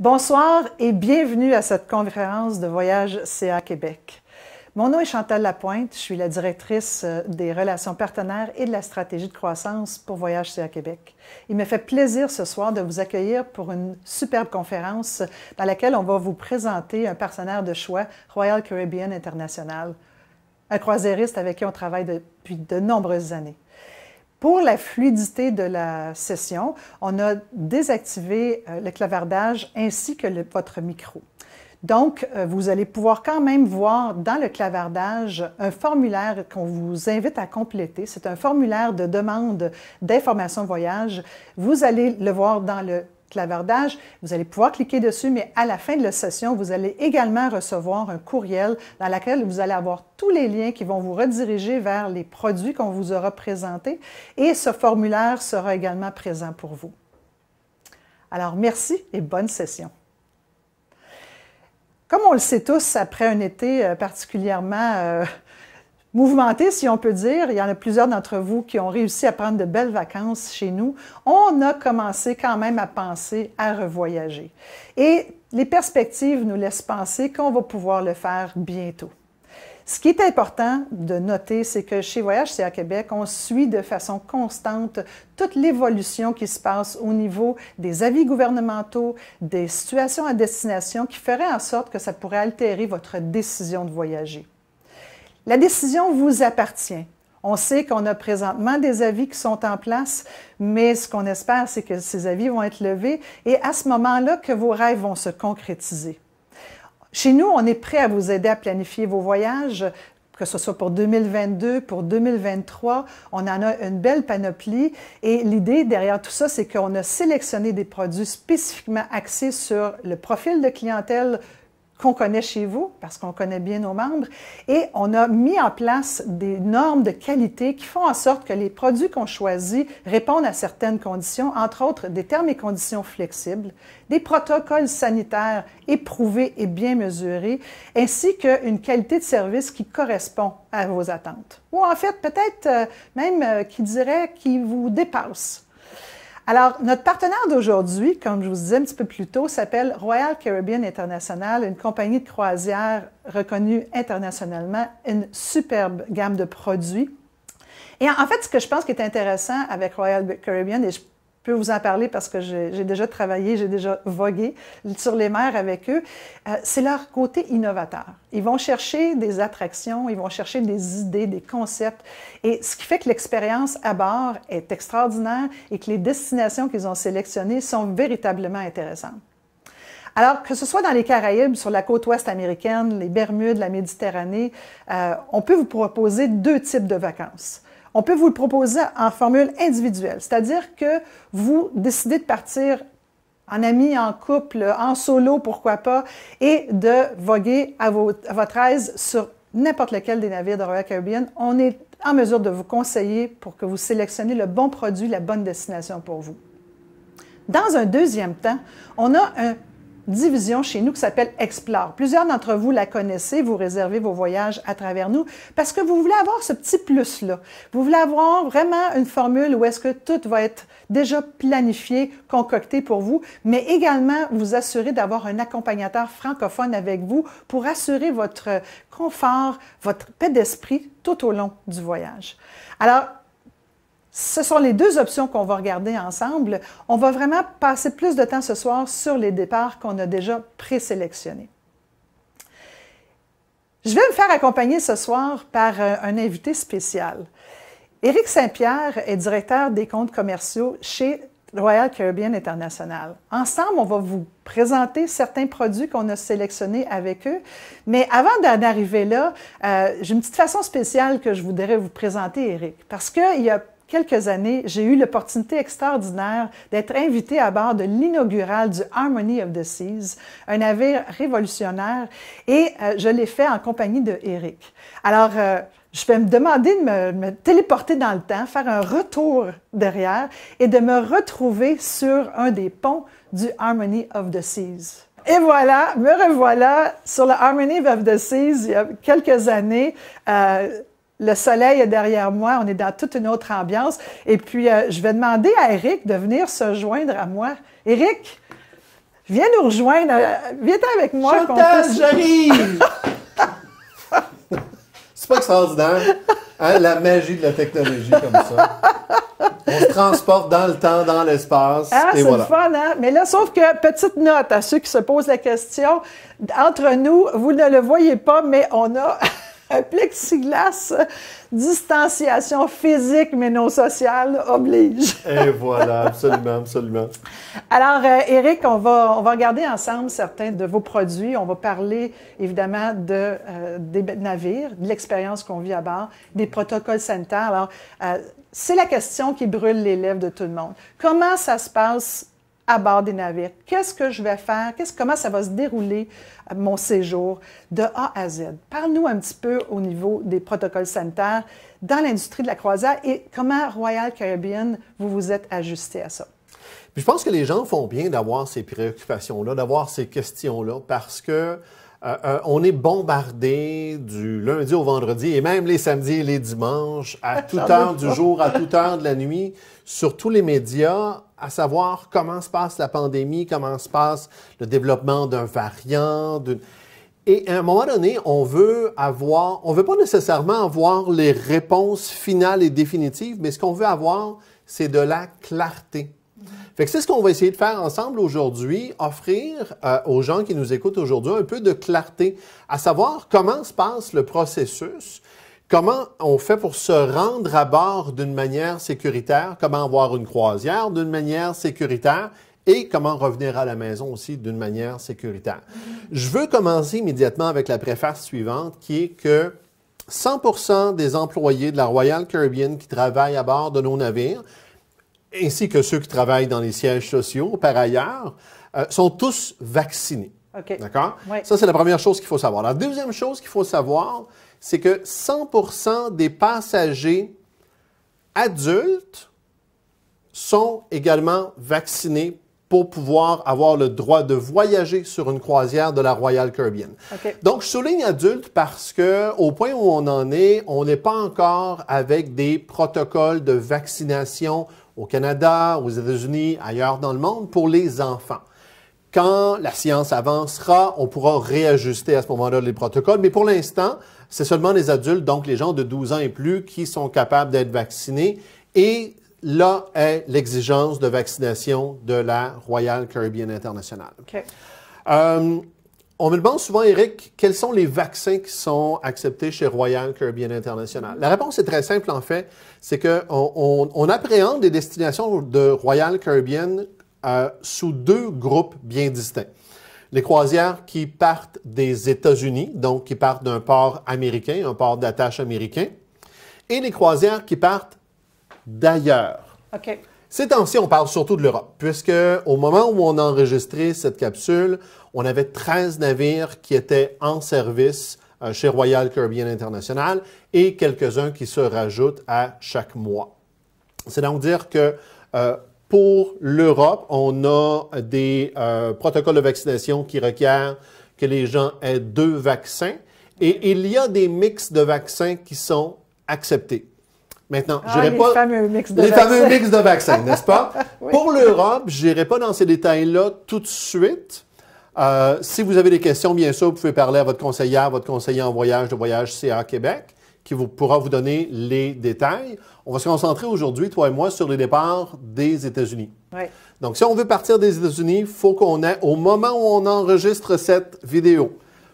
Bonsoir et bienvenue à cette conférence de Voyage CA Québec. Mon nom est Chantal Lapointe, je suis la directrice euh, des relations partenaires et de la stratégie de croissance pour Voyage CA Québec. Il me fait plaisir ce soir de vous accueillir pour une superbe conférence dans laquelle on va vous présenter un partenaire de choix, Royal Caribbean International, un croisiériste avec qui on travaille depuis de nombreuses années. Pour la fluidité de la session, on a désactivé euh, le clavardage ainsi que votre micro. Donc, euh, vous allez pouvoir quand même voir dans le clavardage un formulaire qu'on vous invite à compléter. C'est un formulaire de demande d'information voyage. Vous allez le voir dans le clavardage, vous allez pouvoir cliquer dessus, mais à la fin de la session, vous allez également recevoir un courriel dans lequel vous allez avoir tous les liens qui vont vous rediriger vers les produits qu'on vous aura présentés et ce formulaire sera également présent pour vous. Alors merci et bonne session. Comme on le sait tous, après un été euh, particulièrement euh, Mouvementé, si on peut dire. Il y en a plusieurs d'entre vous qui ont réussi à prendre de belles vacances chez nous. On a commencé quand même à penser à revoyager. Et les perspectives nous laissent penser qu'on va pouvoir le faire bientôt. Ce qui est important de noter, c'est que chez Voyage à Québec, on suit de façon constante toute l'évolution qui se passe au niveau des avis gouvernementaux, des situations à destination qui feraient en sorte que ça pourrait altérer votre décision de voyager. La décision vous appartient. On sait qu'on a présentement des avis qui sont en place, mais ce qu'on espère, c'est que ces avis vont être levés et à ce moment-là que vos rêves vont se concrétiser. Chez nous, on est prêt à vous aider à planifier vos voyages, que ce soit pour 2022, pour 2023, on en a une belle panoplie. Et l'idée derrière tout ça, c'est qu'on a sélectionné des produits spécifiquement axés sur le profil de clientèle qu'on connaît chez vous, parce qu'on connaît bien nos membres, et on a mis en place des normes de qualité qui font en sorte que les produits qu'on choisit répondent à certaines conditions, entre autres des termes et conditions flexibles, des protocoles sanitaires éprouvés et bien mesurés, ainsi qu'une qualité de service qui correspond à vos attentes. Ou en fait, peut-être euh, même euh, qui dirait qui vous dépasse. Alors, notre partenaire d'aujourd'hui, comme je vous disais un petit peu plus tôt, s'appelle Royal Caribbean International, une compagnie de croisière reconnue internationalement, une superbe gamme de produits. Et en fait, ce que je pense qui est intéressant avec Royal Caribbean, et je peux vous en parler parce que j'ai déjà travaillé, j'ai déjà vogué sur les mers avec eux. Euh, c'est leur côté innovateur. Ils vont chercher des attractions, ils vont chercher des idées, des concepts. Et ce qui fait que l'expérience à bord est extraordinaire et que les destinations qu'ils ont sélectionnées sont véritablement intéressantes. Alors, que ce soit dans les Caraïbes, sur la côte ouest américaine, les Bermudes, la Méditerranée, euh, on peut vous proposer deux types de vacances. On peut vous le proposer en formule individuelle, c'est-à-dire que vous décidez de partir en ami, en couple, en solo, pourquoi pas, et de voguer à, votre aise sur n'importe lequel des navires de Royal Caribbean. On est en mesure de vous conseiller pour que vous sélectionnez le bon produit, la bonne destination pour vous. Dans un deuxième temps, on a un division chez nous qui s'appelle Explore. Plusieurs d'entre vous la connaissez, vous réservez vos voyages à travers nous parce que vous voulez avoir ce petit plus-là. Vous voulez avoir vraiment une formule où est-ce que tout va être déjà planifié, concocté pour vous, mais également vous assurer d'avoir un accompagnateur francophone avec vous pour assurer votre confort, votre paix d'esprit tout au long du voyage. Alors, ce sont les deux options qu'on va regarder ensemble. On va vraiment passer plus de temps ce soir sur les départs qu'on a déjà présélectionnés. Je vais me faire accompagner ce soir par euh, un invité spécial. Éric Saint-Pierre est directeur des comptes commerciaux chez Royal Caribbean International. Ensemble, on va vous présenter certains produits qu'on a sélectionnés avec eux. Mais avant d'en arriver là, euh, j'ai une petite façon spéciale que je voudrais vous présenter, Éric. parce qu'il y a quelques années, j'ai eu l'opportunité extraordinaire d'être invité à bord de l'inaugural du Harmony of the Seas, un navire révolutionnaire, et euh, je l'ai fait en compagnie de Eric. Alors, euh, je vais me demander de me, téléporter dans le temps, faire un retour derrière et de me retrouver sur un des ponts du Harmony of the Seas. Et voilà, me revoilà sur le Harmony of the Seas il y a quelques années. Euh, le soleil est derrière moi, on est dans toute une autre ambiance. Et puis, euh, je vais demander à Eric de venir se joindre à moi. Eric, viens nous rejoindre, euh, viens avec moi. Chanteuse, j'arrive! C'est pas extraordinaire, hein, la magie de la technologie comme ça. On se transporte dans le temps, dans l'espace. Ah, c'est fun, hein? Mais là, sauf que, petite note à ceux qui se posent la question, entre nous, vous ne le voyez pas, mais on a un plexiglas, distanciation physique mais non sociale oblige. Et voilà, absolument, absolument. Alors, Eric, euh, on va, on va regarder ensemble certains de vos produits. On va parler évidemment de, euh, des navires, de l'expérience qu'on vit à bord, des protocoles sanitaires. Alors, euh, c'est la question qui brûle les lèvres de tout le monde. Comment ça se passe à bord des navires. Qu'est-ce que je vais faire? comment ça va se dérouler euh, mon séjour de A à Z? Parle-nous un petit peu au niveau des protocoles sanitaires dans l'industrie de la croisière et comment Royal Caribbean, vous vous êtes ajusté à ça? je pense que les gens font bien d'avoir ces préoccupations-là, d'avoir ces questions-là, parce que euh, euh, on est bombardé du lundi au vendredi et même les samedis et les dimanches, à toute heure du jour, à toute heure de la nuit, sur tous les médias, à savoir comment se passe la pandémie, comment se passe le développement d'un variant. Et à un moment donné, on veut avoir, on veut pas nécessairement avoir les réponses finales et définitives, mais ce qu'on veut avoir, c'est de la clarté. Fait que c'est ce qu'on va essayer de faire ensemble aujourd'hui, offrir euh, aux gens qui nous écoutent aujourd'hui un peu de clarté, à savoir comment se passe le processus Comment on fait pour se rendre à bord d'une manière sécuritaire? Comment avoir une croisière d'une manière sécuritaire? et comment revenir à la maison aussi d'une manière sécuritaire. Je veux commencer immédiatement avec la préface suivante qui est que 100% des employés de la Royal Caribbean qui travaillent à bord de nos navires, ainsi que ceux qui travaillent dans les sièges sociaux par ailleurs, euh, sont tous vaccinés. D'accord? Ça, c'est la première chose qu'il faut savoir. La deuxième chose qu'il faut savoir, c'est que 100% des passagers adultes sont également vaccinés pour pouvoir avoir le droit de voyager sur une croisière de la Royal Caribbean. Donc, je souligne adulte parce que au point où on en est, on n'est pas encore avec des protocoles de vaccination au Canada, aux États-Unis, ailleurs dans le monde pour les enfants. Quand la science avancera, on pourra réajuster à ce moment-là les protocoles, mais pour l'instant, c'est seulement les adultes, donc les gens de 12 ans et plus, qui sont capables d'être vaccinés. Et là est l'exigence de vaccination de la Royal Caribbean International. Euh, on me demande souvent, Eric, quels sont les vaccins qui sont acceptés chez Royal Caribbean International? La réponse est très simple, en fait. C'est qu'on on, appréhende des destinations de Royal Caribbean euh, sous deux groupes bien distincts les croisières qui partent des États-Unis, donc qui partent d'un port américain, un port d'attache américain, et les croisières qui partent d'ailleurs. OK. Ces temps-ci, on parle surtout de l'Europe, puisque au moment où on a enregistré cette capsule, on avait 13 navires qui étaient en service euh, chez Royal Caribbean International et quelques-uns qui se rajoutent à chaque mois. C'est donc dire que euh, pour l'Europe, on a des euh, protocoles de vaccination qui requièrent que les gens aient deux vaccins et il y a des mix de vaccins qui sont acceptés. Maintenant, ah, j'irai pas mix de les fameux mix de vaccins, n'est-ce pas Pour l'Europe, j'irai pas dans ces détails-là tout de suite. Euh, si vous avez des questions, bien sûr, vous pouvez parler à votre conseillère, votre conseiller en voyage de voyage CA Québec qui vous, pourra vous donner les détails. On va se concentrer aujourd'hui, toi et moi, sur les départs des États-Unis. Donc, si on veut partir des États-Unis, il faut qu'on ait, au moment où on enregistre cette vidéo,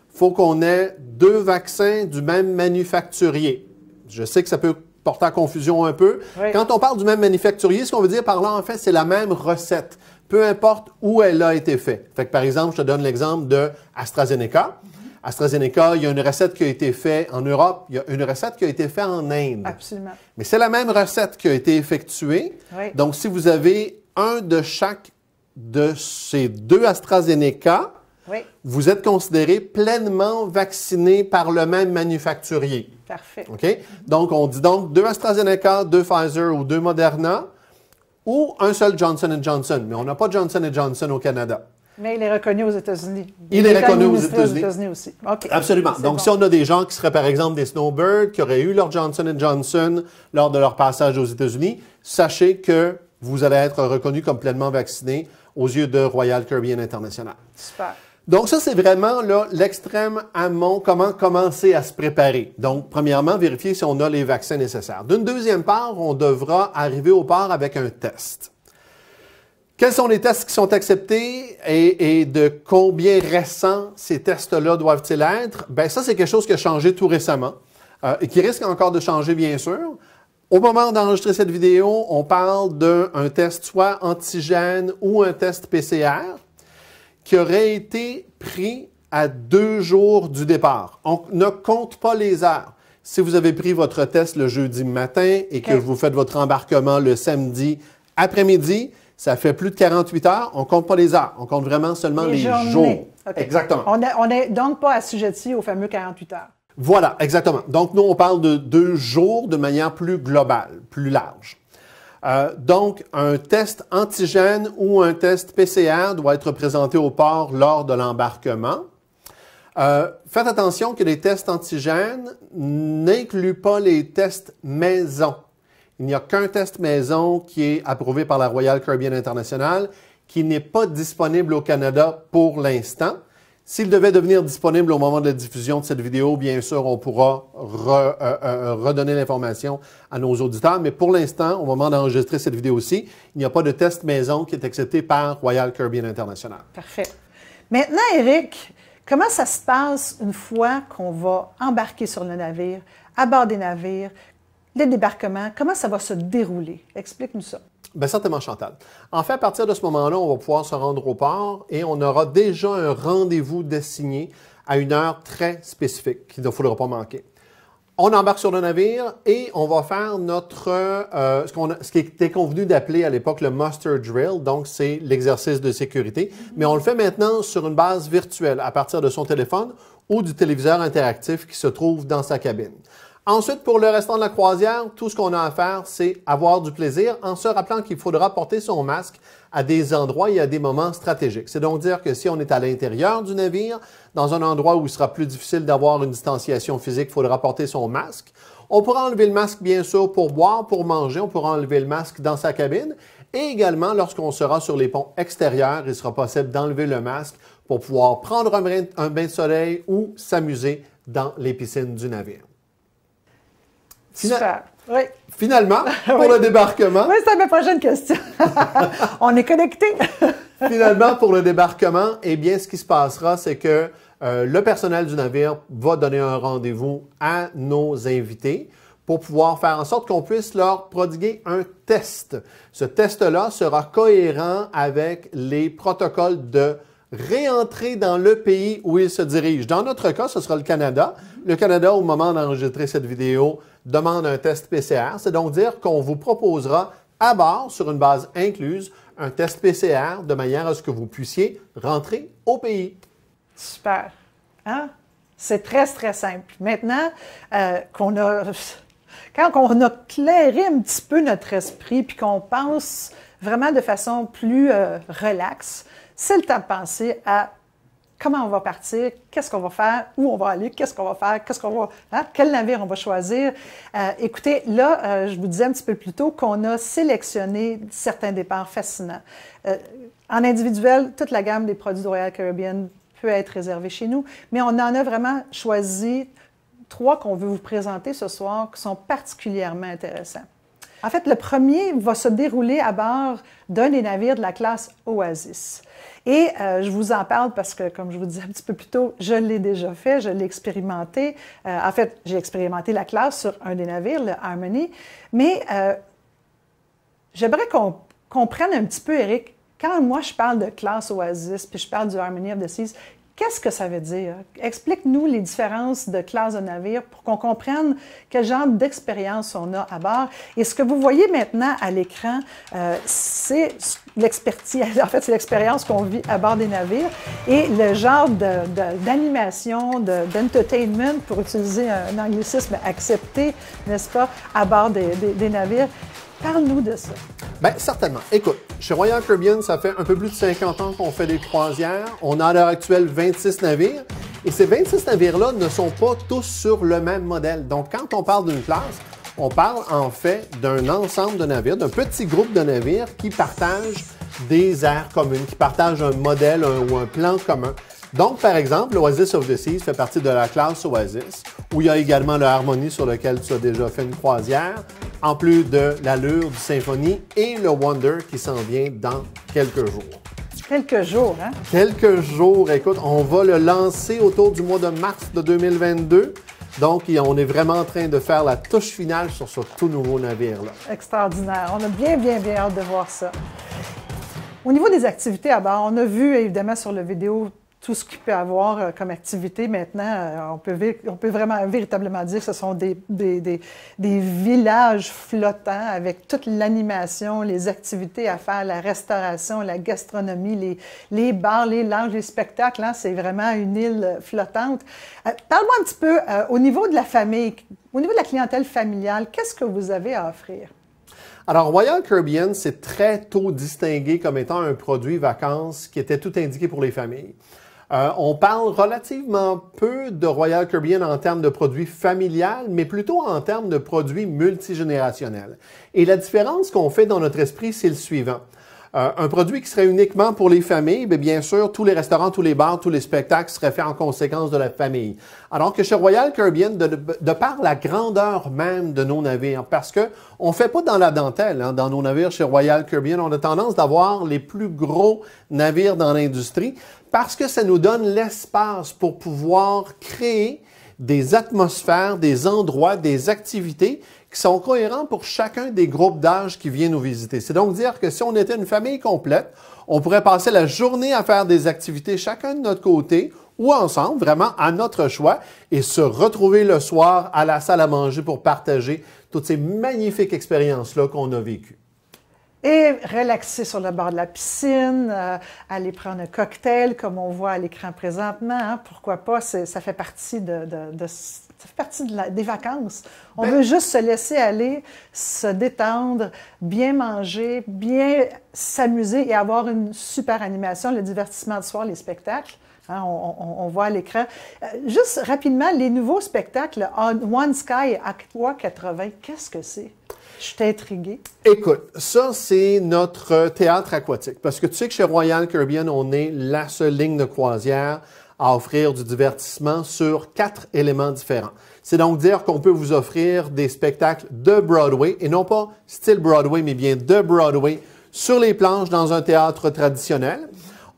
faut qu'on ait deux vaccins du même manufacturier. Je sais que ça peut porter à confusion un peu. Quand on parle du même manufacturier, ce qu'on veut dire par là, en fait, c'est la même recette, peu importe où elle a été faite. par exemple, je te donne l'exemple de AstraZeneca. AstraZeneca, il y a une recette qui a été faite en Europe, il y a une recette qui a été faite en Inde. Absolument. Mais c'est la même recette qui a été effectuée. Donc, si vous avez un de chaque de ces deux AstraZeneca, vous êtes considéré pleinement vacciné par le même manufacturier. Parfait. OK? Donc, on dit donc deux AstraZeneca, deux Pfizer ou deux Moderna ou un seul Johnson Johnson. Mais on n'a pas Johnson Johnson au Canada. Mais il est reconnu aux États-Unis. Il, est, reconnu aux États-Unis. aussi. Absolument. Donc, si on a des gens qui seraient, par exemple, des snowbirds, qui auraient eu leur Johnson Johnson lors de leur passage aux États-Unis, sachez que vous allez être reconnu comme pleinement vacciné aux yeux de Royal Caribbean International. Super. Donc ça, c'est vraiment l'extrême amont, comment commencer à se préparer. Donc, premièrement, vérifier si on a les vaccins nécessaires. D'une deuxième part, on devra arriver au port avec un test. Quels sont les tests qui sont acceptés et, de combien récents ces tests-là doivent-ils être? Bien, ça, c'est quelque chose qui a changé tout récemment euh, et qui risque encore de changer, bien sûr. Au moment d'enregistrer cette vidéo, on parle d'un test soit antigène ou un test PCR qui aurait été pris à deux jours du départ. On ne compte pas les heures. Si vous avez pris votre test le jeudi matin et que vous faites votre embarquement le samedi après-midi, ça fait plus de 48 heures. On compte pas les heures. On compte vraiment seulement les, jours. Exactement. On n'est donc pas assujetti aux fameux 48 heures. Voilà, exactement. Donc, nous, on parle de deux jours de manière plus globale, plus large. Euh, donc, un test antigène ou un test PCR doit être présenté au port lors de l'embarquement. Euh, faites attention que les tests antigènes n'incluent pas les tests maison. Il n'y a qu'un test maison qui est approuvé par la Royal Caribbean International, qui n'est pas disponible au Canada pour l'instant. S'il devait devenir disponible au moment de la diffusion de cette vidéo, bien sûr, on pourra euh, euh, redonner l'information à nos auditeurs. Mais pour l'instant, au moment d'enregistrer cette vidéo aussi, il n'y a pas de test maison qui est accepté par Royal Caribbean International. Parfait. Maintenant, Eric, comment ça se passe une fois qu'on va embarquer sur le navire, à bord des navires? Les débarquements. Comment ça va se dérouler? Explique-nous ça. Bien, certainement, Chantal. En fait, à partir de ce moment-là, on va pouvoir se rendre au port et on aura déjà un rendez-vous dessiné à une heure très spécifique qu'il ne faudra pas manquer. On embarque sur le navire et on va faire notre euh, ce, ce qui était convenu d'appeler à l'époque le muster drill, donc c'est l'exercice de sécurité, mais on le fait maintenant sur une base virtuelle à partir de son téléphone ou du téléviseur interactif qui se trouve dans sa cabine. Ensuite, pour le restant de la croisière, tout ce qu'on a à faire, c'est avoir du plaisir en se rappelant qu'il faudra porter son masque à des endroits et à des moments stratégiques. C'est donc dire que si on est à l'intérieur du navire, dans un endroit où il sera plus difficile d'avoir une distanciation physique, il faudra porter son masque. On pourra enlever le masque, bien sûr, pour boire, pour manger. On pourra enlever le masque dans sa cabine. Et également, lorsqu'on sera sur les ponts extérieurs, il sera possible d'enlever le masque pour pouvoir prendre un bain de soleil ou s'amuser dans les piscines du navire. Finalement, pour le débarquement. Oui, c'est ma prochaine question. On est connecté. Finalement, pour le débarquement, eh bien, ce qui se passera, c'est que euh, le personnel du navire va donner un rendez-vous à nos invités pour pouvoir faire en sorte qu'on puisse leur prodiguer un test. Ce test-là sera cohérent avec les protocoles de réentrer dans le pays où il se dirige. Dans notre cas, ce sera le Canada. Le Canada, au moment d'enregistrer cette vidéo, demande un test PCR. C'est donc dire qu'on vous proposera à bord, sur une base incluse, un test PCR de manière à ce que vous puissiez rentrer au pays. Super. Hein? C'est très, très simple. Maintenant euh, qu'on a... Quand on a clairé un petit peu notre esprit, puis qu'on pense vraiment de façon plus euh, relaxe, c'est le temps de penser à comment on va partir, qu'est-ce qu'on va faire, où on va aller, qu'est-ce qu'on va faire, qu'est-ce qu'on va, hein, quel navire on va choisir. Euh, écoutez, là, euh, je vous disais un petit peu plus tôt qu'on a sélectionné certains départs fascinants. en individuel, toute la gamme des produits de Royal Caribbean peut être réservée chez nous, mais on en a vraiment choisi trois qu'on veut vous présenter ce soir qui sont particulièrement intéressants. En fait, le premier va se dérouler à bord d'un des navires de la classe Oasis. Et euh, je vous en parle parce que, comme je vous disais un petit peu plus tôt, je l'ai déjà fait, je l'ai expérimenté. Euh, en fait, j'ai expérimenté la classe sur un des navires, le Harmony. Mais euh, j'aimerais qu'on comprenne un petit peu, Eric, quand moi je parle de classe Oasis, puis je parle du Harmony of the Seas, Qu'est-ce que ça veut dire? Explique-nous les différences de classe de navire pour qu'on comprenne quel genre d'expérience on a à bord. Et ce que vous voyez maintenant à l'écran, euh, c'est l'expertise, en fait, c'est l'expérience qu'on vit à bord des navires et le genre d'animation, de, d'entertainment, pour utiliser un, anglicisme accepté, n'est-ce pas, à bord des navires. Parle-nous de ça. Bien, certainement. Écoute, chez Royal Caribbean, ça fait un peu plus de 50 ans qu'on fait des croisières. On a à l'heure actuelle 26 navires. Et ces 26 navires-là ne sont pas tous sur le même modèle. Donc, quand on parle d'une classe, on parle en fait d'un ensemble de navires, d'un petit groupe de navires qui partagent des aires communes, qui partagent un modèle ou un plan commun. Donc, par exemple, l'Oasis of the Seas fait partie de la classe Oasis, où il y a également le Harmony sur lequel tu as déjà fait une croisière, en plus de l'allure du Symphonie et le Wonder qui s'en vient dans quelques jours. Quelques jours, hein? Quelques jours. Écoute, on va le lancer autour du mois de mars de 2022. Donc, on est vraiment en train de faire la touche finale sur ce tout nouveau navire-là. Extraordinaire. On a bien, bien, bien hâte de voir ça. Au niveau des activités à bord, on a vu évidemment sur le vidéo tout ce qu'il peut avoir euh, comme activité maintenant, euh, on peut, vraiment véritablement dire que ce sont des, villages flottants avec toute l'animation, les activités à faire, la restauration, la gastronomie, les, bars, les langes, les spectacles. Hein, c'est vraiment une île flottante. Euh, parle-moi un petit peu au niveau de la famille, au niveau de la clientèle familiale, qu'est-ce que vous avez à offrir? Alors, Royal Caribbean s'est très tôt distingué comme étant un produit vacances qui était tout indiqué pour les familles. Euh, on parle relativement peu de Royal Caribbean en termes de produits familiales, mais plutôt en termes de produits multigénérationnels. Et la différence qu'on fait dans notre esprit, c'est le suivant. Euh, un produit qui serait uniquement pour les familles, bien, bien, sûr, tous les restaurants, tous les bars, tous les spectacles seraient faits en conséquence de la famille. Alors que chez Royal Caribbean, de, par la grandeur même de nos navires, parce que on fait pas dans la dentelle hein, dans nos navires chez Royal Caribbean, on a tendance d'avoir les plus gros navires dans l'industrie parce que ça nous donne l'espace pour pouvoir créer des atmosphères, des endroits, des activités qui sont cohérents pour chacun des groupes d'âge qui viennent nous visiter. C'est donc dire que si on était une famille complète, on pourrait passer la journée à faire des activités chacun de notre côté ou ensemble, vraiment à notre choix, et se retrouver le soir à la salle à manger pour partager toutes ces magnifiques expériences-là qu'on a vécues et relaxer sur le bord de la piscine, euh, aller prendre un cocktail comme on voit à l'écran présentement. Hein, pourquoi pas? Ça fait partie de, ça fait partie des vacances. On ben veut juste se laisser aller, se détendre, bien manger, bien s'amuser et avoir une super animation, le divertissement du soir, les spectacles. Hein, on, voit à l'écran. Euh, juste rapidement, les nouveaux spectacles, One Sky Aqua 80, qu'est-ce que c'est? Je suis intriguée. Écoute, ça, c'est notre théâtre aquatique. Parce que tu sais que chez Royal Caribbean, on est la seule ligne de croisière à offrir du divertissement sur quatre éléments différents. C'est donc dire qu'on peut vous offrir des spectacles de Broadway, et non pas style Broadway, mais bien de Broadway, sur les planches dans un théâtre traditionnel.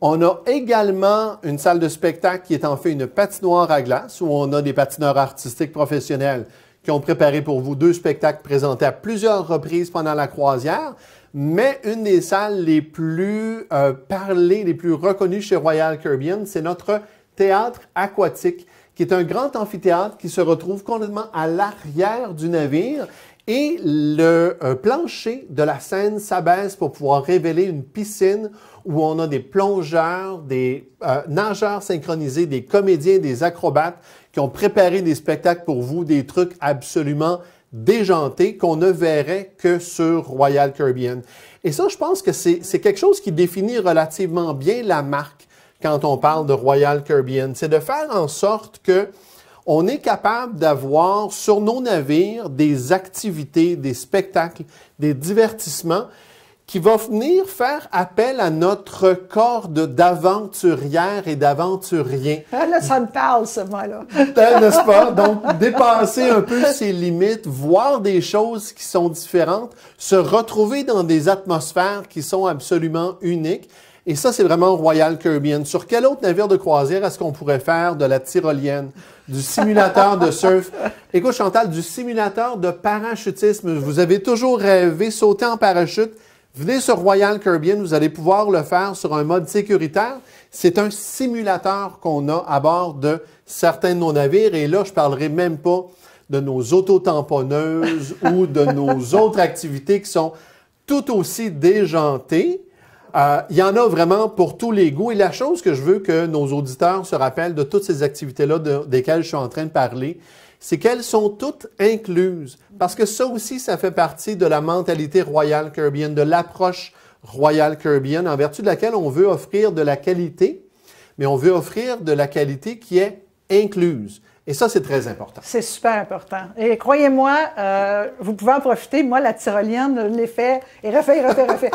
On a également une salle de spectacle qui est en fait une patinoire à glace où on a des patineurs artistiques professionnels qui ont préparé pour vous deux spectacles présentés à plusieurs reprises pendant la croisière, mais une des salles les plus euh, parlées, les plus reconnues chez Royal Caribbean, c'est notre théâtre aquatique, qui est un grand amphithéâtre qui se retrouve complètement à l'arrière du navire et le euh, plancher de la scène s'abaisse pour pouvoir révéler une piscine où on a des plongeurs, des euh, nageurs synchronisés, des comédiens, des acrobates qui ont préparé des spectacles pour vous, des trucs absolument déjantés qu'on ne verrait que sur Royal Caribbean. Et ça, je pense que c'est quelque chose qui définit relativement bien la marque quand on parle de Royal Caribbean. C'est de faire en sorte que on est capable d'avoir sur nos navires des activités, des spectacles, des divertissements qui va venir faire appel à notre corde d'aventurière et d'aventurien. Ah, là, ça me parle, ce mot-là. Ben, n'est-ce pas? Donc, dépasser un peu ses limites, voir des choses qui sont différentes, se retrouver dans des atmosphères qui sont absolument uniques. Et ça, c'est vraiment Royal Caribbean. Sur quel autre navire de croisière est-ce qu'on pourrait faire de la tyrolienne, du simulateur de surf? Écoute, Chantal, du simulateur de parachutisme. Vous avez toujours rêvé sauter en parachute Venez sur Royal Caribbean, vous allez pouvoir le faire sur un mode sécuritaire. C'est un simulateur qu'on a à bord de certains de nos navires. Et là, je ne parlerai même pas de nos autotamponneuses ou de nos autres activités qui sont tout aussi déjantées. Euh, il y en a vraiment pour tous les goûts. Et la chose que je veux que nos auditeurs se rappellent de toutes ces activités-là desquelles je suis en train de parler, c'est qu'elles sont toutes incluses. Parce que ça aussi, ça fait partie de la mentalité royale caribéenne, de l'approche royale caribéenne, en vertu de laquelle on veut offrir de la qualité, mais on veut offrir de la qualité qui est incluse. Et ça, c'est très important. C'est super important. Et croyez-moi, euh, vous pouvez en profiter. Moi, la tyrolienne, je l'ai fait et refait, refait, refait.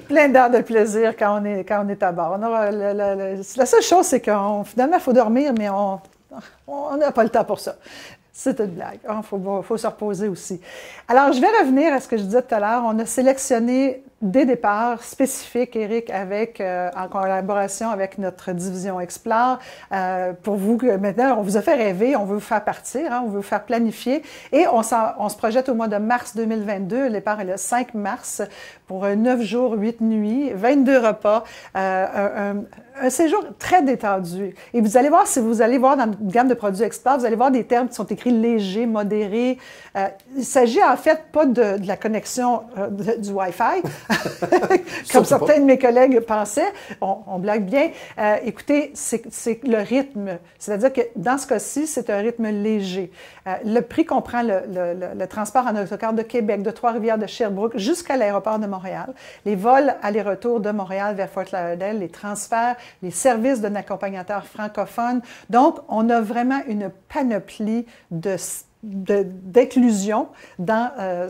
Plein d'heures de plaisir quand on est, quand on est à bord. la seule chose, c'est qu'on finalement, il faut dormir, mais on on n'a pas le temps pour ça. C'est une blague. Il hein. faut, faut, se reposer aussi. Alors, je vais revenir à ce que je disais tout à l'heure. On a sélectionné des départs spécifiques, Eric, avec, euh, en collaboration avec notre division Explore, euh, pour vous, maintenant, on vous a fait rêver, on veut vous faire partir, hein, on veut vous faire planifier, et on, on, se projette au mois de mars 2022, le départ est le 5 mars, pour 9 jours, 8 nuits, 22 repas, euh, un, séjour très détendu. Et vous allez voir, si vous allez voir dans notre gamme de produits Explore, vous allez voir des termes qui sont écrits légers, modérés. il s'agit en fait pas de, la connexion du Wi-Fi, comme certains de mes collègues pensaient. On, blague bien. Euh, écoutez, c'est le rythme. C'est-à-dire que dans ce cas-ci, c'est un rythme léger. Euh, le prix comprend le, le, transport en autocar de Québec, de Trois-Rivières, de Sherbrooke jusqu'à l'aéroport de Montréal, les vols aller-retour de Montréal vers Fort Lauderdale, les transferts, les services d'un accompagnateur francophone. Donc, on a vraiment une panoplie de d'inclusion euh,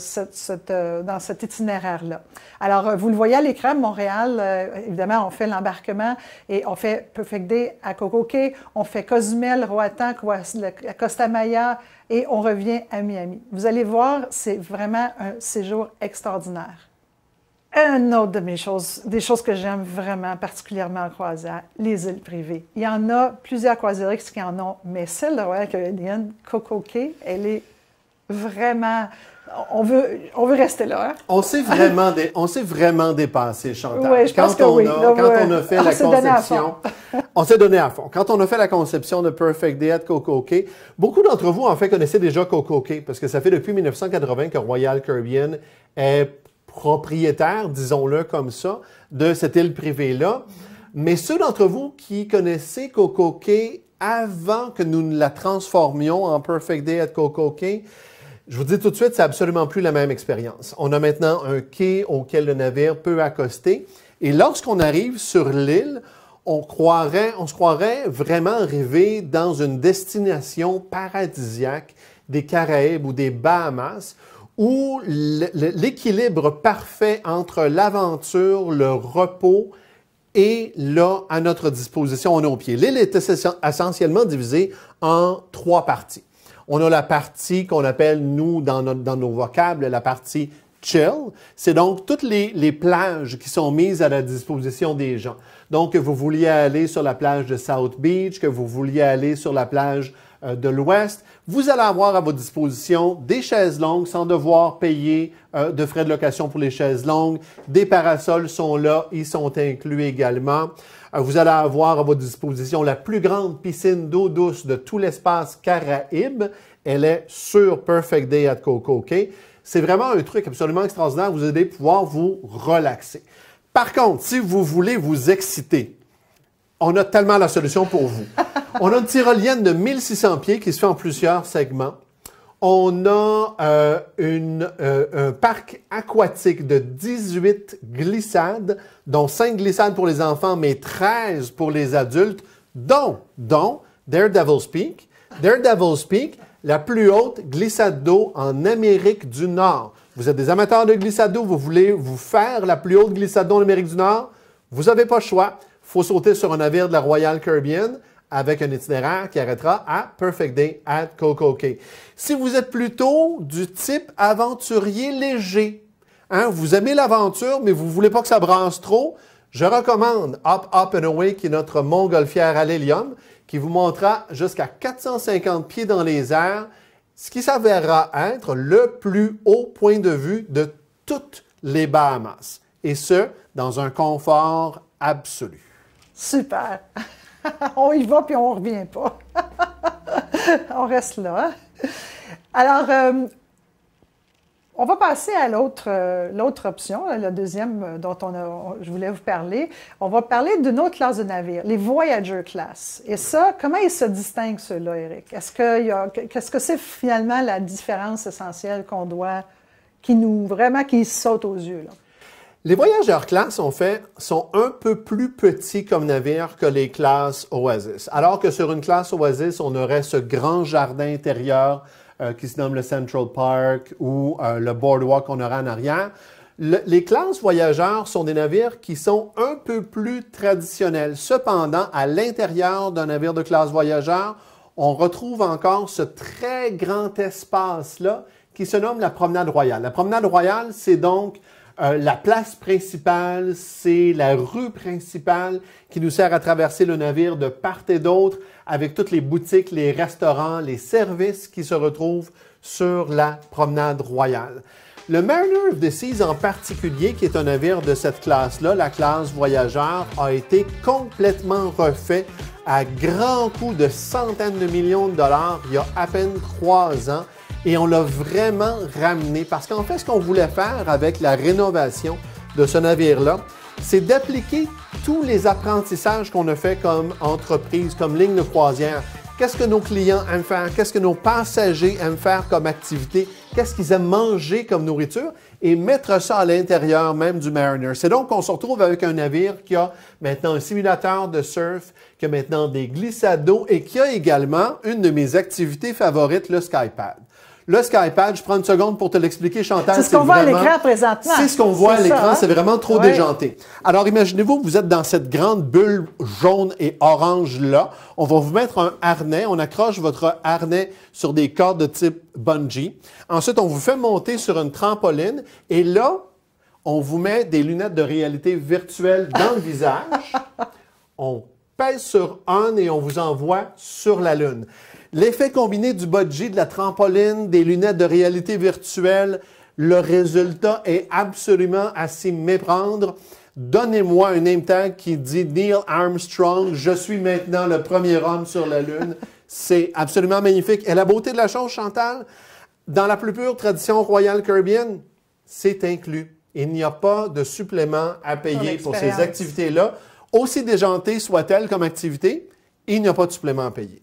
euh, dans, cet itinéraire-là. Alors, euh, vous le voyez à l'écran, Montréal, évidemment, on fait l'embarquement et on fait Perfect Day à Cocoquet, on fait Cozumel, Roatan, Costa Maya et on revient à Miami. Vous allez voir, c'est vraiment un séjour extraordinaire. Un autre de mes choses, des choses que j'aime vraiment particulièrement en croisière, les îles privées. Il y en a plusieurs croisières qui en ont, mais celle de Royal Caribbean, Coco Cay, elle est vraiment. On veut, on veut rester là. Hein? On s'est vraiment, on vraiment dépassé, Chantal. je quand on A, quand on a fait la conception, on s'est donné à fond. Quand on a fait la conception de Perfect Day at Coco Cay, beaucoup d'entre vous, en fait, connaissaient déjà Coco Cay parce que ça fait depuis 1980 que Royal Caribbean est propriétaires, disons-le comme ça, de cette île privée-là. Mais ceux d'entre vous qui connaissaient Coco Cay avant que nous ne la transformions en Perfect Day at Coco Cay, je vous dis tout de suite, c'est absolument plus la même expérience. On a maintenant un quai auquel le navire peut accoster. Et lorsqu'on arrive sur l'île, on, croirait, on se croirait vraiment arriver dans une destination paradisiaque des Caraïbes ou des Bahamas, où l'équilibre parfait entre l'aventure, le repos et là, à notre disposition, on est au pied. L'île est essentiellement divisée en trois parties. On a la partie qu'on appelle, nous, dans, nos vocables, la partie chill. C'est donc toutes les, les, plages qui sont mises à la disposition des gens. Donc, que vous vouliez aller sur la plage de South Beach, que vous vouliez aller sur la plage euh, de l'Ouest, vous allez avoir à votre disposition des chaises longues sans devoir payer euh, de frais de location pour les chaises longues. Des parasols sont là, ils sont inclus également. Euh, vous allez avoir à votre disposition la plus grande piscine d'eau douce de tout l'espace Caraïbe. Elle est sur Perfect Day at Coco ok C'est vraiment un truc absolument extraordinaire. Vous allez pouvoir vous relaxer. Par contre, si vous voulez vous exciter, on a tellement la solution pour vous. On a une tyrolienne de 1600 pieds qui se fait en plusieurs segments. On a euh, euh, un parc aquatique de 18 glissades, dont 5 glissades pour les enfants, mais 13 pour les adultes, dont, dont Daredevil's Peak. Daredevil's Peak, la plus haute glissade d'eau en Amérique du Nord. Vous êtes des amateurs de glissade d'eau, vous voulez vous faire la plus haute glissade d'eau en Amérique du Nord? Vous n'avez pas le choix faut sauter sur un navire de la Royal Caribbean avec un itinéraire qui arrêtera à Perfect Day at Coco Cay. Si vous êtes plutôt du type aventurier léger, hein, vous aimez l'aventure, mais vous voulez pas que ça brasse trop, je recommande Hop Up and Away, qui est notre montgolfière à l'hélium, qui vous montrera jusqu'à 450 pieds dans les airs, ce qui s'avérera être le plus haut point de vue de toutes les Bahamas. Et ce, dans un confort absolu. Super. on y va puis on revient pas. on reste là. Hein. Alors, euh, on va passer à l'autre, euh, option, la deuxième euh, dont on, je voulais vous parler. On va parler d'une autre classe de navire, les Voyager Class. Et ça, comment ils se distinguent, ceux-là, Eric? Est-ce que, qu'est-ce que c'est finalement la différence essentielle qu'on doit, qui nous, vraiment, qui saute aux yeux, là? Les voyageurs classe, en fait, sont un peu plus petits comme navires que les classes Oasis. Alors que sur une classe Oasis, on aurait ce grand jardin intérieur euh, qui se nomme le Central Park ou euh, le Boardwalk qu'on aura en arrière. les classes voyageurs sont des navires qui sont un peu plus traditionnels. Cependant, à l'intérieur d'un navire de classe voyageurs, on retrouve encore ce très grand espace-là qui se nomme la promenade royale. La promenade royale, c'est donc euh, la place principale, c'est la rue principale qui nous sert à traverser le navire de part et d'autre avec toutes les boutiques, les restaurants, les services qui se retrouvent sur la promenade royale. Le Mariner of the Seas en particulier, qui est un navire de cette classe-là, la classe voyageur, a été complètement refait à grands coûts de centaines de millions de dollars il y a à peine trois ans et on l'a vraiment ramené parce qu'en fait, ce qu'on voulait faire avec la rénovation de ce navire-là, c'est d'appliquer tous les apprentissages qu'on a fait comme entreprise, comme ligne de croisière. Qu'est-ce que nos clients aiment faire? Qu'est-ce que nos passagers aiment faire comme activité? Qu'est-ce qu'ils aiment manger comme nourriture? Et mettre ça à l'intérieur même du Mariner. C'est donc qu'on se retrouve avec un navire qui a maintenant un simulateur de surf, qui a maintenant des glissades d'eau et qui a également une de mes activités favorites, le Skypad. Le SkyPad, je prends une seconde pour te l'expliquer, Chantal. C'est ce qu'on voit à l'écran présentement. C'est ce qu'on voit à l'écran, hein? c'est vraiment trop déjanté. Alors imaginez-vous, vous êtes dans cette grande bulle jaune et orange là. On va vous mettre un harnais, on accroche votre harnais sur des cordes de type bungee. Ensuite, on vous fait monter sur une trampoline et là, on vous met des lunettes de réalité virtuelle dans le visage. On pèse sur un et on vous envoie sur la Lune. L'effet combiné du budgie, de la trampoline, des lunettes de réalité virtuelle, le résultat est absolument à s'y méprendre. Donnez-moi un name tag qui dit Neil Armstrong, je suis maintenant le premier homme sur la Lune. C'est absolument magnifique. Et la beauté de la chose, Chantal, dans la plus pure tradition royale caribéenne, c'est inclus. Il n'y a pas de supplément à payer pour ces activités-là. Aussi déjantées soient-elles comme activité, il n'y a pas de supplément à payer.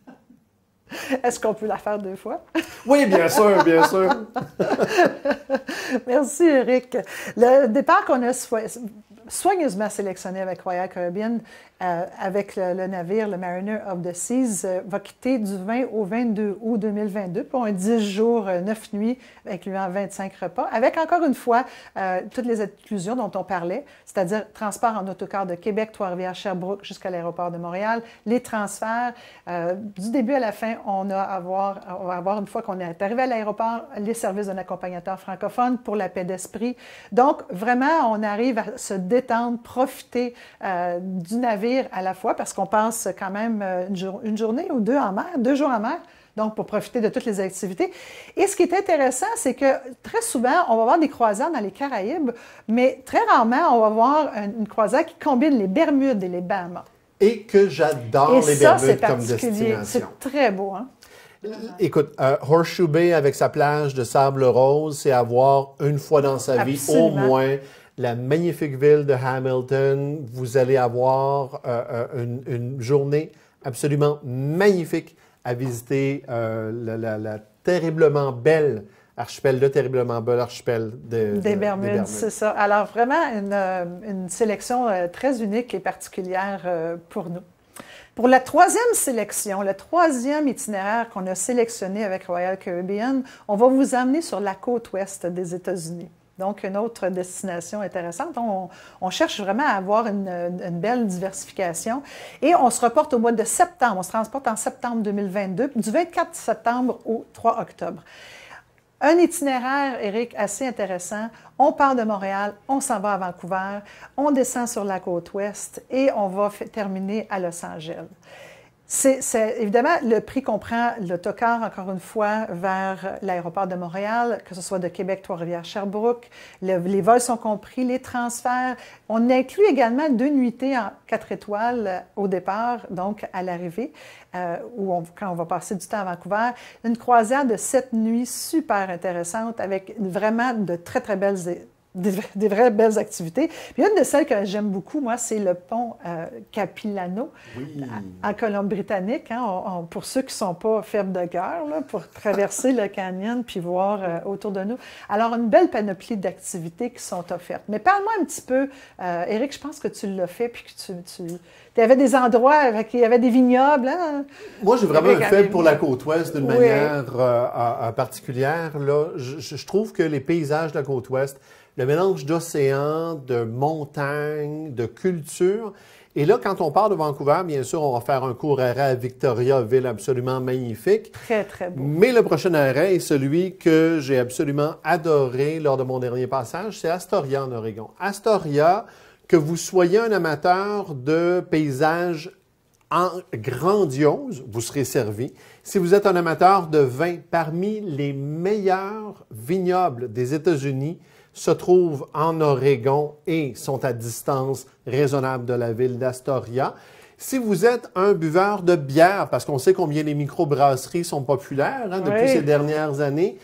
Est-ce qu'on peut la faire deux fois? oui, bien sûr, bien sûr. Merci, Eric. Le départ qu'on a soigneusement sélectionné avec Royal Caribbean euh, avec le, navire, le Mariner of the Seas, euh, va quitter du 20 au 22 août 2022 pour un 10 jours, 9 euh, nuits, incluant 25 repas, avec encore une fois toutes les exclusions dont on parlait, c'est-à-dire transport en autocar de Québec, Trois-Rivières, Sherbrooke jusqu'à l'aéroport de Montréal, les transferts. du début à la fin, on, a avoir, on va avoir, une fois qu'on est arrivé à l'aéroport, les services d'un accompagnateur francophone pour la paix d'esprit. Donc, vraiment, on arrive à se détendre, profiter du navire à la fois parce qu'on passe quand même euh, une, journée ou deux en mer, deux jours en mer. Donc, pour profiter de toutes les activités. Et ce qui est intéressant, c'est que très souvent, on va voir des croisières dans les Caraïbes, mais très rarement, on va voir une croisade qui combine les Bermudes et les Bahamas. Et que j'adore les Bermudes comme destination. C'est très beau. Hein? Euh, écoute, euh, Horseshoe Bay avec sa plage de sable rose, c'est avoir une fois dans sa vie au moins la magnifique ville de Hamilton. Vous allez avoir euh, euh, une, journée absolument magnifique à visiter euh, la, terriblement belle archipel, le terriblement bel archipel de, des, Bermudes, c'est ça. Alors vraiment une, une, sélection très unique et particulière pour nous. Pour la troisième sélection, le troisième itinéraire qu'on a sélectionné avec Royal Caribbean, on va vous amener sur la côte ouest des États-Unis. Donc, une autre destination intéressante. On, cherche vraiment à avoir une, une, belle diversification. Et on se reporte au mois de septembre. On se transporte en septembre 2022, du 24 septembre au 3 octobre. Un itinéraire, Eric, assez intéressant. On part de Montréal, on s'en va à Vancouver, on descend sur la côte ouest et on va terminer à Los Angeles. C'est, évidemment le prix comprend prend, le encore une fois, vers l'aéroport de Montréal, que ce soit de Québec, Trois-Rivières, Sherbrooke. les vols sont compris, les transferts. On inclut également deux nuitées en quatre étoiles euh, au départ, donc à l'arrivée, euh, quand on va passer du temps à Vancouver. Une croisière de sept nuits super intéressante avec vraiment de très, très belles des, vraies belles activités. une de celles que j'aime beaucoup, moi, c'est le pont euh, Capilano en Colombie-Britannique. Hein, pour ceux qui ne sont pas fermes de cœur, pour traverser le canyon puis voir euh, autour de nous. Alors, une belle panoplie d'activités qui sont offertes. Mais parle-moi un petit peu, Eric, euh, je pense que tu l'as fait puis que tu, tu il y avait des endroits, il y avait des vignobles. Hein? Moi, j'ai vraiment un pour la côte ouest d'une manière particulière. Là. Je, je, trouve que les paysages de la côte ouest, le mélange d'océan, de montagnes, de culture. Et là, quand on part de Vancouver, bien sûr, on va faire un court arrêt à Victoria, ville absolument magnifique. Très, très beau. Mais le prochain arrêt est celui que j'ai absolument adoré lors de mon dernier passage, c'est Astoria en Oregon. Astoria, que vous soyez un amateur de paysages en grandiose, vous serez servi. Si vous êtes un amateur de vin, parmi les meilleurs vignobles des États-Unis, se trouvent en Oregon et sont à distance raisonnable de la ville d'Astoria. Si vous êtes un buveur de bière, parce qu'on sait combien les microbrasseries sont populaires hein, depuis ces dernières années,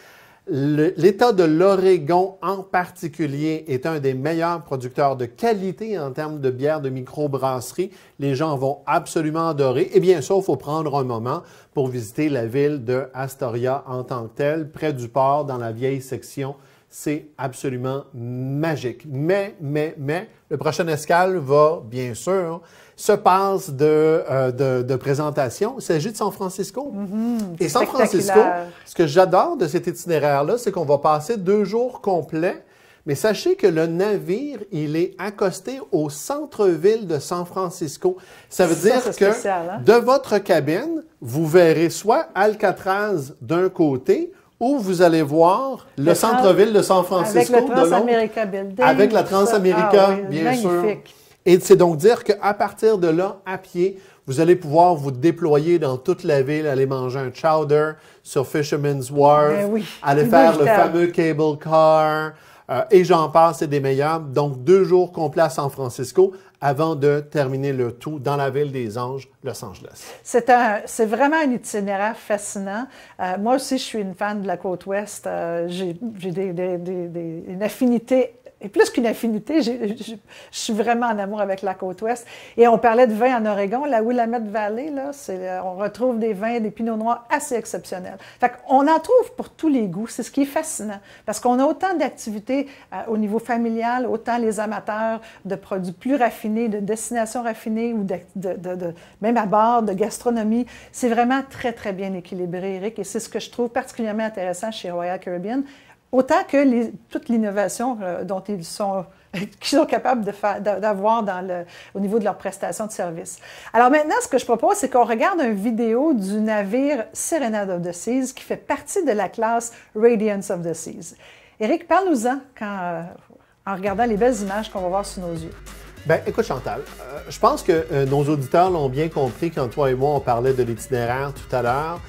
l'État de l'Oregon en particulier est un des meilleurs producteurs de qualité en termes de bière de microbrasserie. Les gens vont absolument adorer. Et eh bien sûr, il faut prendre un moment pour visiter la ville de Astoria en tant que telle, près du port, dans la vieille section c'est absolument magique. Mais, mais, mais, le prochain escale va, bien sûr, se passe de, euh, de, de, présentation. Il s'agit de San Francisco. Mm-hmm. Et San Francisco, ce que j'adore de cet itinéraire-là, c'est qu'on va passer deux jours complets. Mais sachez que le navire, il est accosté au centre-ville de San Francisco. Ça veut dire que hein? de votre cabine, vous verrez soit Alcatraz d'un côté où vous allez voir le, centre-ville de San Francisco avec la Transamerica Building, avec la Transamerica, ah bien magnifique. sûr. Et c'est donc dire qu'à partir de là, à pied, vous allez pouvoir vous déployer dans toute la ville, aller manger un chowder sur Fisherman's Wharf, ben aller faire le fameux cable car, euh, et j'en passe, c'est des meilleurs. Donc, deux jours complets à San Francisco avant de terminer le tout dans la ville des anges, Los Angeles. C'est, un, c'est vraiment un itinéraire fascinant. Euh, moi aussi, je suis une fan de la côte ouest. Euh, j'ai, des, des, une affinité et plus qu'une affinité, je, suis vraiment en amour avec la côte ouest. Et on parlait de vin en Oregon, la Willamette Valley, là, euh, on retrouve des vins, des pinots noirs assez exceptionnels. Fait on en trouve pour tous les goûts, c'est ce qui est fascinant, parce qu'on a autant d'activités euh, au niveau familial, autant les amateurs de produits plus raffinés, de destinations raffinées ou de, de, de, même à bord de gastronomie. C'est vraiment très, très bien équilibré, Eric, et c'est ce que je trouve particulièrement intéressant chez Royal Caribbean autant que toute l'innovation euh, dont ils sont qu'ils sont capables d'avoir au niveau de leur prestation de service. Alors maintenant, ce que je propose, c'est qu'on regarde une vidéo du navire Serenade of the Seas qui fait partie de la classe Radiance of the Seas. Eric, parle-nous-en euh, en regardant les belles images qu'on va voir sous nos yeux. Ben, écoute Chantal, euh, je pense que nos auditeurs l'ont bien compris quand toi et moi on parlait de l'itinéraire tout à l'heure.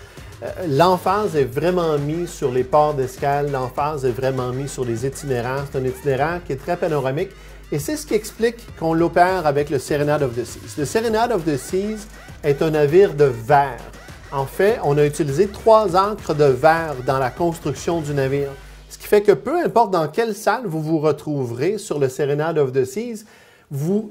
Euh, l'emphase est vraiment mise sur les ports d'escale, l'emphase est vraiment mise sur les itinéraires. C'est un itinéraire qui est très panoramique et c'est ce qui explique qu'on l'opère avec le Serenade of the Seas. Le Serenade of the Seas est un navire de verre. En fait, on a utilisé trois ancres de verre dans la construction du navire. Ce qui fait que peu importe dans quelle salle vous vous retrouverez sur le Serenade of the Seas, vous,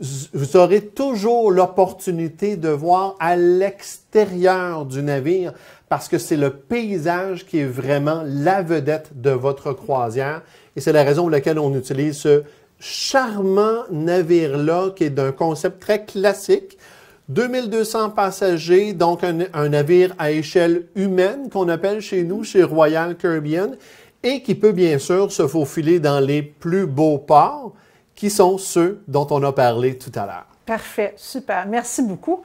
aurez toujours l'opportunité de voir à l'extérieur du navire parce que c'est le paysage qui est vraiment la vedette de votre croisière et c'est la raison pour laquelle on utilise ce charmant navire-là qui est d'un concept très classique. 2200 passagers, donc un, un navire à échelle humaine qu'on appelle chez nous, chez Royal Caribbean, et qui peut bien sûr se faufiler dans les plus beaux ports, qui sont ceux dont on a parlé tout à l'heure. Parfait, super, merci beaucoup.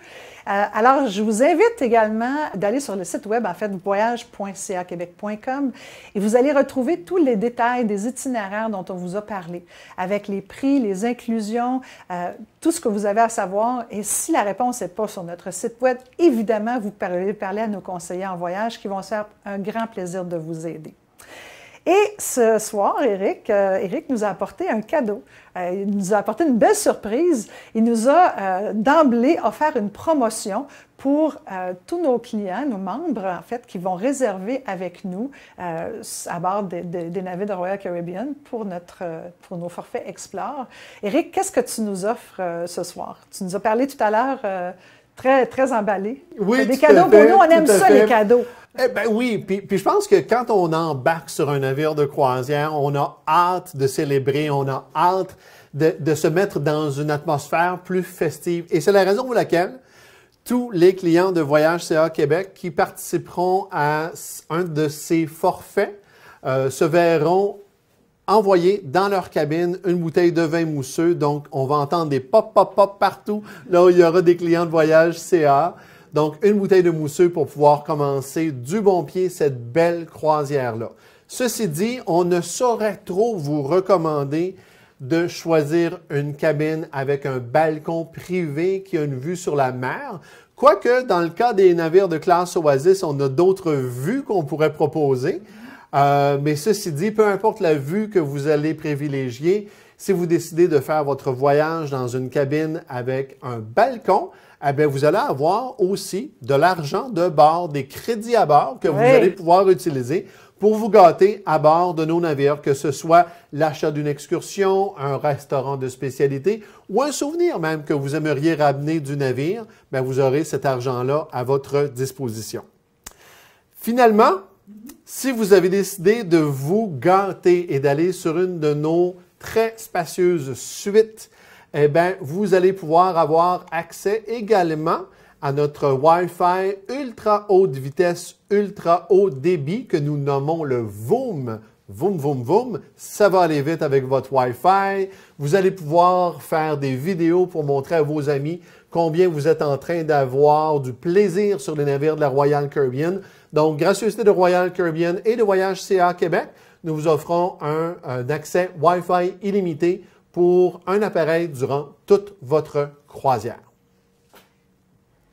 Euh, alors, je vous invite également d'aller sur le site web, en fait, voyage.caquebec.com et vous allez retrouver tous les détails des itinéraires dont on vous a parlé, avec les prix, les inclusions, euh, tout ce que vous avez à savoir. Et si la réponse n'est pas sur notre site web, évidemment, vous pouvez parler à nos conseillers en voyage qui vont se faire un grand plaisir de vous aider. Et ce soir, Eric, Eric euh, nous a apporté un cadeau. Euh, il nous a apporté une belle surprise. Il nous a euh, d'emblée offert une promotion pour tous nos clients, nos membres, en fait, qui vont réserver avec nous à bord des, des, de Royal Caribbean pour, notre, pour nos forfaits Explore. Eric, qu'est-ce que tu nous offres ce soir? Tu nous as parlé tout à l'heure très, très emballé. Oui, des cadeaux pour nous, on aime ça, les cadeaux. Eh ben oui, puis, puis, je pense que quand on embarque sur un navire de croisière, on a hâte de célébrer, on a hâte de, de se mettre dans une atmosphère plus festive. Et c'est la raison pour laquelle tous les clients de Voyage CA Québec qui participeront à un de ces forfaits euh, se verront envoyer dans leur cabine une bouteille de vin mousseux. Donc, on va entendre des pop, pop, pop partout là il y aura des clients de voyage CA. Donc, une bouteille de mousseux pour pouvoir commencer du bon pied cette belle croisière-là. Ceci dit, on ne saurait trop vous recommander de choisir une cabine avec un balcon privé qui a une vue sur la mer. Quoique, dans le cas des navires de classe Oasis, on a d'autres vues qu'on pourrait proposer. Euh, mais ceci dit, peu importe la vue que vous allez privilégier, si vous décidez de faire votre voyage dans une cabine avec un balcon, eh vous allez avoir aussi de l'argent de bord, des crédits à bord que vous allez pouvoir utiliser pour vous gâter à bord de nos navires, que ce soit l'achat d'une excursion, un restaurant de spécialité ou un souvenir même que vous aimeriez ramener du navire, ben, vous aurez cet argent-là à votre disposition. Finalement, si vous avez décidé de vous gâter et d'aller sur une de nos très spacieuses suites, eh ben, vous allez pouvoir avoir accès également à notre Wi-Fi ultra haute vitesse, ultra haut débit que nous nommons le VOOM. VOOM, VOOM, VOOM, ça va aller vite avec votre Wi-Fi. Vous allez pouvoir faire des vidéos pour montrer à vos amis combien vous êtes en train d'avoir du plaisir sur les navires de la Royal Caribbean. Donc, gracieuseté de Royal Caribbean et de Voyage CA Québec, nous vous offrons un, accès Wi-Fi illimité pour un appareil durant toute votre croisière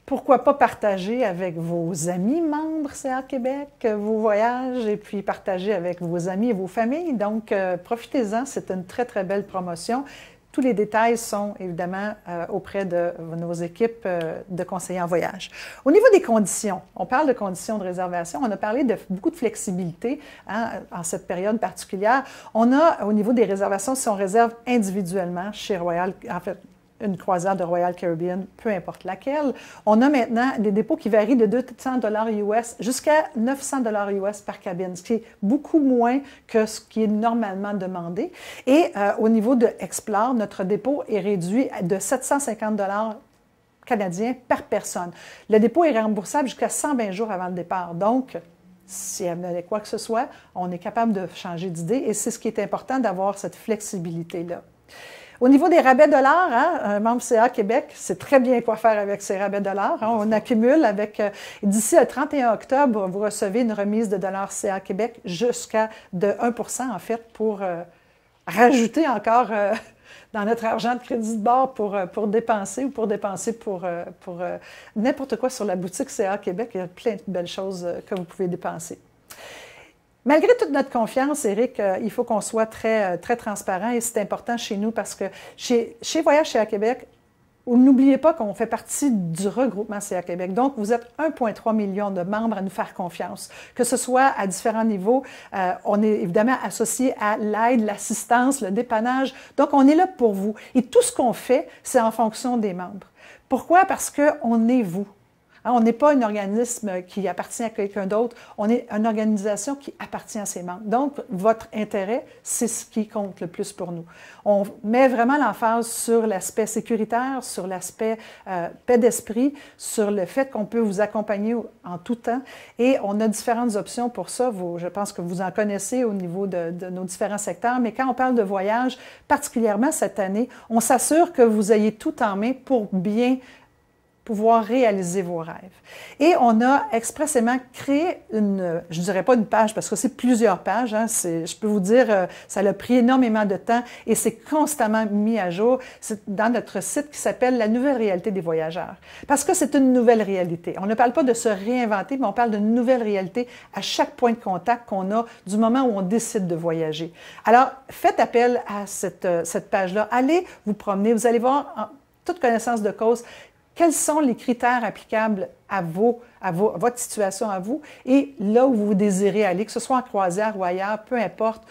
pourquoi pas partager avec vos amis membres CA Québec euh, vos voyages et puis partager avec vos amis et vos familles. Donc, euh, profitez-en, c'est une très, très belle promotion. Tous les détails sont évidemment euh, auprès de nos équipes euh, de conseillers en voyage. Au niveau des conditions, on parle de conditions de réservation, on a parlé de beaucoup de flexibilité hein, en cette période particulière. On a au niveau des réservations, si on réserve individuellement chez Royal, en fait, une croisière de Royal Caribbean, peu importe laquelle. On a maintenant des dépôts qui varient de 200 dollars US jusqu'à 900 dollars US par cabine, ce qui est beaucoup moins que ce qui est normalement demandé. Et euh, au niveau de Explore, notre dépôt est réduit de 750 dollars canadiens par personne. Le dépôt est remboursable jusqu'à 120 jours avant le départ. Donc, si elle avait quoi que ce soit, on est capable de changer d'idée et c'est ce qui est important d'avoir cette flexibilité-là. Au niveau des rabais dollars, hein, un membre CA Québec sait très bien quoi faire avec ces rabais dollars. Hein. on accumule avec, euh, d'ici le 31 octobre, vous recevez une remise de dollars CA Québec jusqu'à de 1 en fait, pour euh, rajouter encore euh, dans notre argent de crédit de bord pour, pour dépenser ou pour dépenser pour, pour n'importe quoi sur la boutique CA Québec. Il y a plein de belles choses que vous pouvez dépenser. Malgré toute notre confiance, Eric, euh, il faut qu'on soit très, euh, très transparent et c'est important chez nous parce que chez, chez Voyage à Québec, N'oubliez pas qu'on fait partie du regroupement CA Québec. Donc, vous êtes 1,3 million de membres à nous faire confiance, que ce soit à différents niveaux. Euh, on est évidemment associé à l'aide, l'assistance, le dépannage. Donc, on est là pour vous. Et tout ce qu'on fait, c'est en fonction des membres. Pourquoi? Parce qu'on est vous. Hein, on n'est pas un organisme qui appartient à quelqu'un d'autre, on est une organisation qui appartient à ses membres. Donc, votre intérêt, c'est ce qui compte le plus pour nous. On met vraiment l'emphase sur l'aspect sécuritaire, sur l'aspect euh, paix d'esprit, sur le fait qu'on peut vous accompagner en tout temps. Et on a différentes options pour ça. je pense que vous en connaissez au niveau de, de nos différents secteurs. Mais quand on parle de voyage, particulièrement cette année, on s'assure que vous ayez tout en main pour bien pouvoir réaliser vos rêves. Et on a expressément créé une, je ne dirais pas une page, parce que c'est plusieurs pages, hein, je peux vous dire, euh, ça a pris énormément de temps et c'est constamment mis à jour dans notre site qui s'appelle La nouvelle réalité des voyageurs. Parce que c'est une nouvelle réalité. On ne parle pas de se réinventer, mais on parle d'une nouvelle réalité à chaque point de contact qu'on a du moment où on décide de voyager. Alors, faites appel à cette, euh, cette page-là. Allez vous promener, vous allez voir, en toute connaissance de cause, quels sont les critères applicables à, vos, à, votre situation, à vous, et là où vous désirez aller, que ce soit en croisière ou ailleurs, peu importe.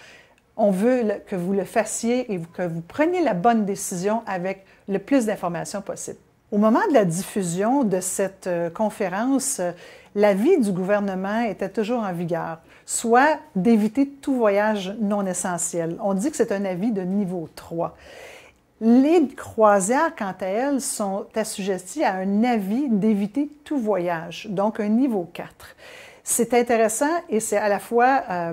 On veut que vous le fassiez et que vous preniez la bonne décision avec le plus d'informations possible. Au moment de la diffusion de cette euh, conférence, euh, l'avis du gouvernement était toujours en vigueur, soit d'éviter tout voyage non essentiel. On dit que c'est un avis de niveau 3. Les croisières, quant à elles, sont assujetties à un avis d'éviter tout voyage, donc un niveau 4. C'est intéressant et c'est à la fois... Euh,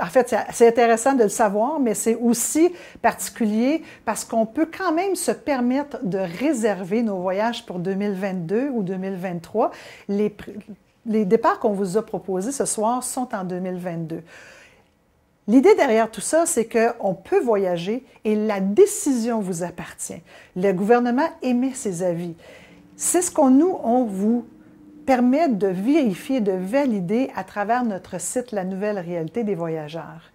en fait, c'est intéressant de le savoir, mais c'est aussi particulier parce qu'on peut quand même se permettre de réserver nos voyages pour 2022 ou 2023. les départs qu'on vous a proposés ce soir sont en 2022. L'idée derrière tout ça, c'est qu'on peut voyager et la décision vous appartient. Le gouvernement émet ses avis. C'est ce qu'on nous, on vous permet de vérifier, de valider à travers notre site La Nouvelle Réalité des Voyageurs.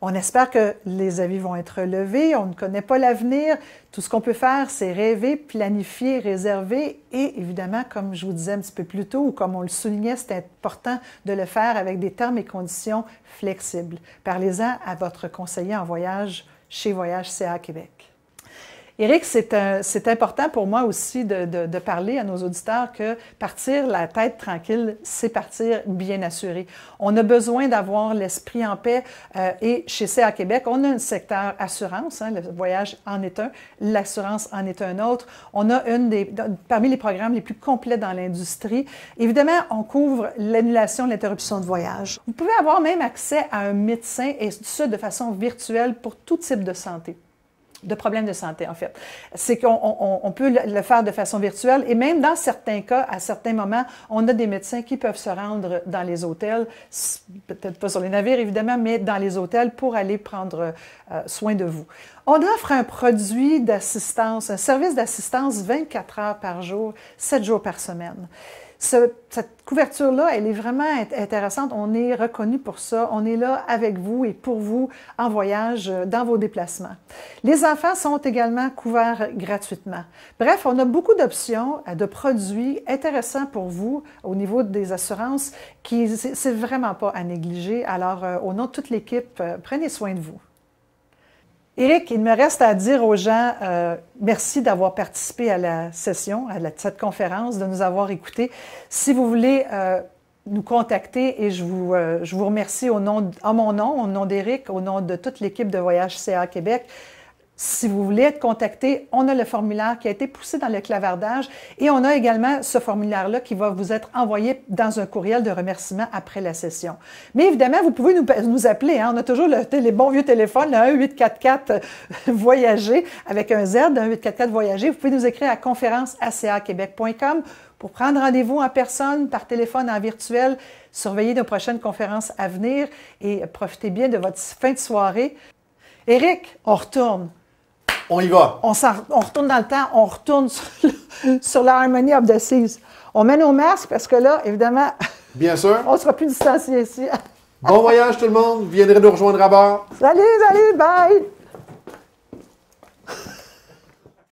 On espère que les avis vont être levés, on ne connaît pas l'avenir. Tout ce qu'on peut faire, c'est rêver, planifier, réserver et évidemment, comme je vous disais un petit peu plus tôt ou comme on le soulignait, c'est important de le faire avec des termes et conditions flexibles. Parlez-en à votre conseiller en voyage chez Voyage CA Québec. Éric, c'est important pour moi aussi de, parler à nos auditeurs que partir la tête tranquille, c'est partir bien assuré. On a besoin d'avoir l'esprit en paix euh, et chez CA Québec, on a un secteur assurance, hein, le voyage en est un, l'assurance en est un autre. On a une des, parmi les programmes les plus complets dans l'industrie. Évidemment, on couvre l'annulation, l'interruption de voyage. Vous pouvez avoir même accès à un médecin et ce, de façon virtuelle pour tout type de santé de problèmes de santé, en fait. C'est qu'on peut le faire de façon virtuelle et même dans certains cas, à certains moments, on a des médecins qui peuvent se rendre dans les hôtels, peut-être pas sur les navires évidemment, mais dans les hôtels pour aller prendre euh, soin de vous. On offre un produit d'assistance, un service d'assistance 24 heures par jour, 7 jours par semaine cette couverture-là, elle est vraiment intéressante. On est reconnu pour ça. On est là avec vous et pour vous en voyage, euh, dans vos déplacements. Les enfants sont également couverts gratuitement. Bref, on a beaucoup d'options, euh, de produits intéressants pour vous au niveau des assurances qui, c'est vraiment pas à négliger. Alors, euh, au nom de toute l'équipe, prenez soin de vous. Éric, il me reste à dire aux gens euh, merci d'avoir participé à la session, à la, cette conférence, de nous avoir écoutés. Si vous voulez euh, nous contacter, et je vous, euh, je vous remercie au nom, à mon nom, au nom d'Éric, au nom de toute l'équipe de Voyage CA Québec, si vous voulez être contacté, on a le formulaire qui a été poussé dans le clavardage et on a également ce formulaire-là qui va vous être envoyé dans un courriel de remerciement après la session. Mais évidemment, vous pouvez nous, appeler. Hein. On a toujours le, télé, bon vieux téléphones, le 1-844 euh, Voyager avec un Z, 1 844 Voyager. Vous pouvez nous écrire à conférenceacaquebec.com pour prendre rendez-vous en personne, par téléphone, en virtuel. surveiller nos prochaines conférences à venir et profitez bien de votre fin de soirée. Eric, on retourne on y va. On, on retourne dans le temps, on retourne sur, la Harmony of the Seas. On met nos masques parce que là, évidemment, Bien sûr. on ne sera plus distanciés ici. bon voyage tout le monde. Viendrez nous rejoindre à bord. Salut, salut, bye.